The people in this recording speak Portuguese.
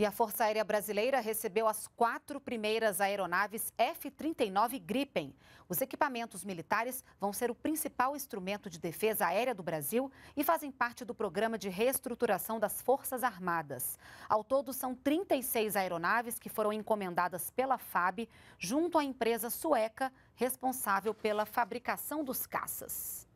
E a Força Aérea Brasileira recebeu as quatro primeiras aeronaves F-39 Gripen. Os equipamentos militares vão ser o principal instrumento de defesa aérea do Brasil e fazem parte do programa de reestruturação das Forças Armadas. Ao todo, são 36 aeronaves que foram encomendadas pela FAB junto à empresa sueca responsável pela fabricação dos caças.